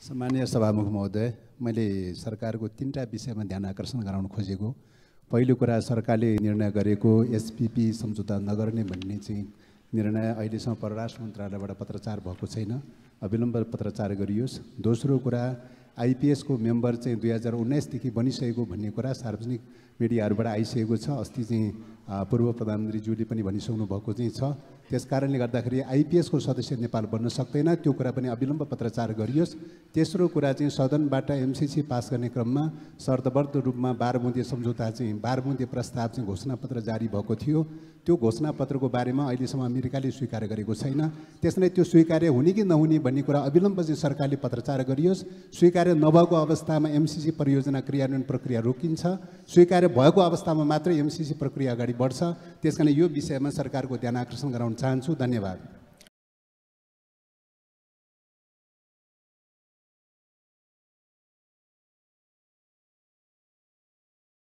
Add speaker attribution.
Speaker 1: सामान्य सभामुख महोदय मैले सरकारको तिनवटा विषयमा ध्यान आकर्षण गराउन खोजेको पहिलो कुरा सरकारले निर्णय गरेको एसपिपी सम्झौता नगर्ने भन्ने चाहिँ निर्णय अहिलेसम्म परराष्ट्र मन्त्रालयबाट पत्रचार भएको छैन अविलम्ब पत्रचार गरियोस् दोस्रो कुरा आइपिएसको मेम्बर चाहिँ दुई हजार उन्नाइसदेखि बनिसकेको भन्ने कुरा सार्वजनिक मिडियाहरूबाट आइसकेको छ अस्ति चाहिँ पूर्व प्रधानमन्त्रीज्यूले पनि भनिसक्नु भएको चाहिँ छ त्यस कारणले गर्दाखेरि आइपिएसको सदस्य नेपाल बन्न सक्दैन त्यो कुरा पनि अविलम्ब पत्रचार गरियोस् तेस्रो कुरा चाहिँ सदनबाट एमसिसी पास गर्ने क्रममा शर्तबद्ध रूपमा बाह्रबुन्दे सम्झौता चाहिँ बाह्रबुन्दे प्रस्ताव चाहिँ घोषणापत्र जारी भएको थियो त्यो घोषणापत्रको बारेमा अहिलेसम्म अमेरिकाले स्वीकार गरेको छैन त्यसलाई त्यो स्वीकार्य हुने कि नहुने भन्ने कुरा अविलम्ब चाहिँ सरकारले पत्रचार गरियोस् स्वीकार्य नभएको अवस्थामा एमसिसी परियोजना क्रियान्वयन प्रक्रिया रोकिन्छ स्वीकार्य भएको अवस्थामा मात्रै एमसिसी प्रक्रिया अगाडि अगाडि बढ्छ त्यस कारण यो विषयमा सरकारको ध्यान आकर्षण गराउन
Speaker 2: चाहन्छु धन्यवाद